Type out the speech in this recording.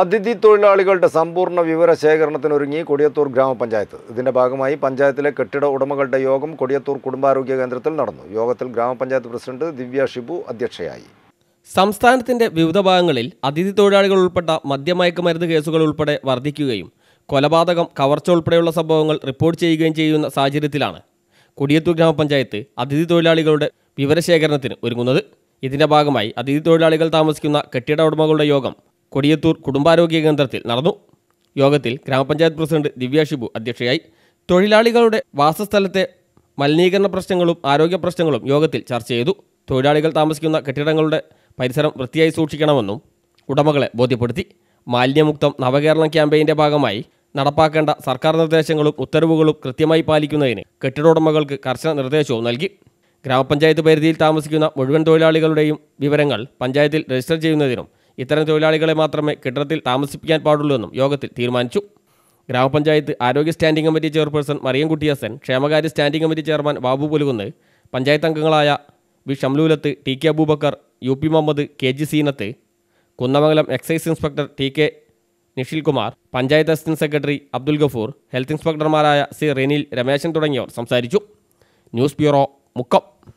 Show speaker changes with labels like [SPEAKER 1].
[SPEAKER 1] അതിഥി തൊഴിലാളികളുടെ സമ്പൂർണ്ണ വിവര ഒരുങ്ങി കൊടിയത്തൂർ ഗ്രാമപഞ്ചായത്ത് ഇതിന്റെ ഭാഗമായി പഞ്ചായത്തിലെ കെട്ടിട ഉടമകളുടെ യോഗം കൊടിയത്തൂർ കുടുംബാരോഗ്യ കേന്ദ്രത്തിൽ നടന്നു യോഗത്തിൽ ഗ്രാമപഞ്ചായത്ത് പ്രസിഡന്റ് ദിവ്യ ഷിബു അധ്യക്ഷയായി
[SPEAKER 2] സംസ്ഥാനത്തിന്റെ വിവിധ ഭാഗങ്ങളിൽ അതിഥി തൊഴിലാളികൾ ഉൾപ്പെട്ട മദ്യമയക്കുമരുന്ന് കേസുകൾ ഉൾപ്പെടെ വർദ്ധിക്കുകയും കൊലപാതകം കവർച്ച ഉൾപ്പെടെയുള്ള സംഭവങ്ങൾ റിപ്പോർട്ട് ചെയ്യുകയും ചെയ്യുന്ന സാഹചര്യത്തിലാണ് കൊടിയത്തൂർ ഗ്രാമപഞ്ചായത്ത് അതിഥി തൊഴിലാളികളുടെ വിവരശേഖരണത്തിന് ഒരുങ്ങുന്നത് ഇതിന്റെ ഭാഗമായി അതിഥി തൊഴിലാളികൾ താമസിക്കുന്ന കെട്ടിട ഉടമകളുടെ യോഗം കൊടിയത്തൂർ കുടുംബാരോഗ്യ കേന്ദ്രത്തിൽ നടന്നു യോഗത്തിൽ ഗ്രാമപഞ്ചായത്ത് പ്രസിഡന്റ് ദിവ്യ ഷിബു അധ്യക്ഷയായി തൊഴിലാളികളുടെ വാസസ്ഥലത്തെ മലിനീകരണ പ്രശ്നങ്ങളും ആരോഗ്യ പ്രശ്നങ്ങളും യോഗത്തിൽ ചർച്ച ചെയ്തു തൊഴിലാളികൾ താമസിക്കുന്ന കെട്ടിടങ്ങളുടെ പരിസരം വൃത്തിയായി സൂക്ഷിക്കണമെന്നും ഉടമകളെ ബോധ്യപ്പെടുത്തി മാലിന്യമുക്തം നവകേരളം ക്യാമ്പയിൻ്റെ ഭാഗമായി നടപ്പാക്കേണ്ട സർക്കാർ നിർദ്ദേശങ്ങളും ഉത്തരവുകളും കൃത്യമായി പാലിക്കുന്നതിന് കെട്ടിടോടമകൾക്ക് കർശന നിർദ്ദേശവും നൽകി ഗ്രാമപഞ്ചായത്ത് പരിധിയിൽ താമസിക്കുന്ന മുഴുവൻ തൊഴിലാളികളുടെയും വിവരങ്ങൾ പഞ്ചായത്തിൽ രജിസ്റ്റർ ചെയ്യുന്നതിനും ഇത്തരം തൊഴിലാളികളെ മാത്രമേ കെട്ടിടത്തിൽ താമസിപ്പിക്കാൻ പാടുള്ളൂ എന്നും യോഗത്തിൽ തീരുമാനിച്ചു ഗ്രാമപഞ്ചായത്ത് ആരോഗ്യ standing committee chairperson Mariyamkutty Hasan ക്ഷേമകാര്യ standing committee chairman Babu Pulukunnu panchayat അംഗങ്ങളായ V Shamlulath T K Abubakar U P Muhammad K G Seenath Kunnamangalam excise inspector T K Nishil Kumar panchayat assistant secretary Abdul Gafoor health ഇൻസ്പെക്ടർമാരായ സി റെനിൽ രമേശൻ തുടങ്ങിയവർ സംസാരിച്ചു ന്യൂസ് ബ്യൂറോ മുക്കം